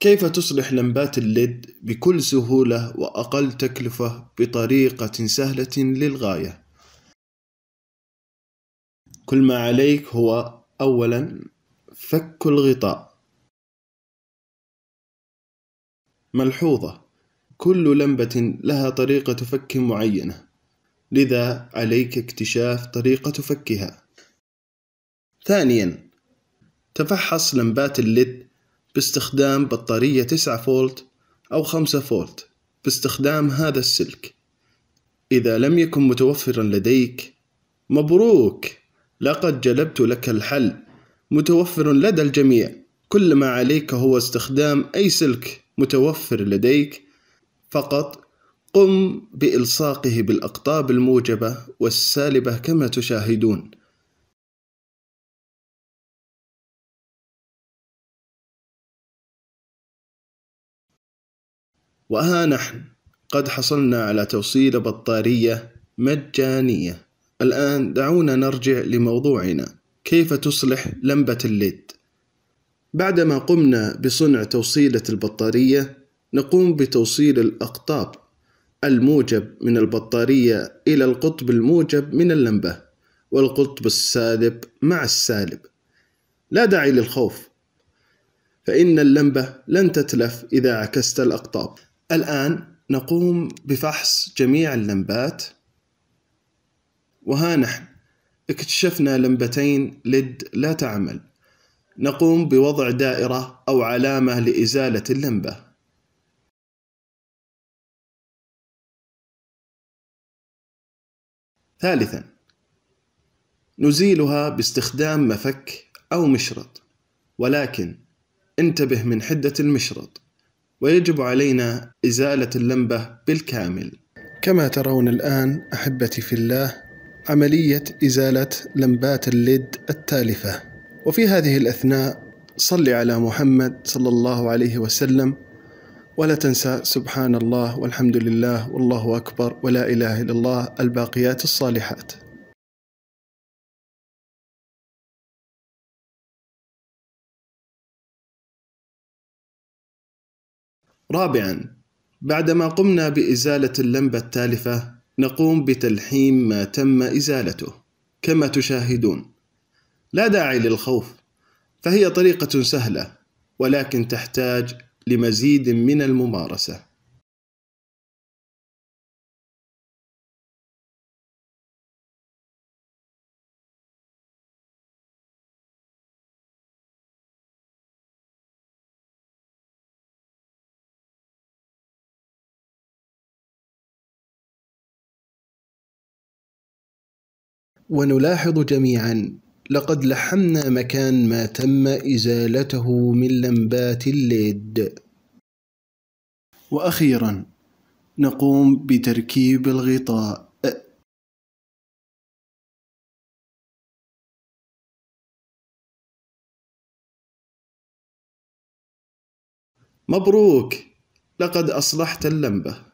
كيف تصلح لمبات الليد بكل سهولة وأقل تكلفة بطريقة سهلة للغاية؟ كل ما عليك هو أولا فك الغطاء ملحوظة كل لمبة لها طريقة فك معينة لذا عليك اكتشاف طريقة فكها ثانيا تفحص لمبات الليد باستخدام بطارية 9 فولت أو 5 فولت باستخدام هذا السلك إذا لم يكن متوفرا لديك مبروك لقد جلبت لك الحل متوفر لدى الجميع كل ما عليك هو استخدام أي سلك متوفر لديك فقط قم بإلصاقه بالأقطاب الموجبة والسالبة كما تشاهدون وها نحن قد حصلنا على توصيل بطارية مجانية الآن دعونا نرجع لموضوعنا كيف تصلح لمبة الليد بعدما قمنا بصنع توصيلة البطارية نقوم بتوصيل الأقطاب الموجب من البطارية إلى القطب الموجب من اللمبة والقطب السالب مع السالب لا داعي للخوف فإن اللمبة لن تتلف إذا عكست الأقطاب الآن نقوم بفحص جميع اللمبات وها نحن اكتشفنا لمبتين ليد لا تعمل نقوم بوضع دائرة أو علامة لإزالة اللمبة ثالثا نزيلها باستخدام مفك أو مشرط ولكن انتبه من حدة المشرط ويجب علينا إزالة اللمبة بالكامل كما ترون الآن أحبتي في الله عملية إزالة لمبات الليد التالفة وفي هذه الأثناء صل على محمد صلى الله عليه وسلم ولا تنسى سبحان الله والحمد لله والله أكبر ولا إله إلا الله الباقيات الصالحات رابعا بعدما قمنا بإزالة اللمبة التالفة نقوم بتلحيم ما تم إزالته كما تشاهدون لا داعي للخوف فهي طريقة سهلة ولكن تحتاج لمزيد من الممارسه ونلاحظ جميعا لقد لحمنا مكان ما تم إزالته من لمبات الليد وأخيرا نقوم بتركيب الغطاء مبروك لقد أصلحت اللمبة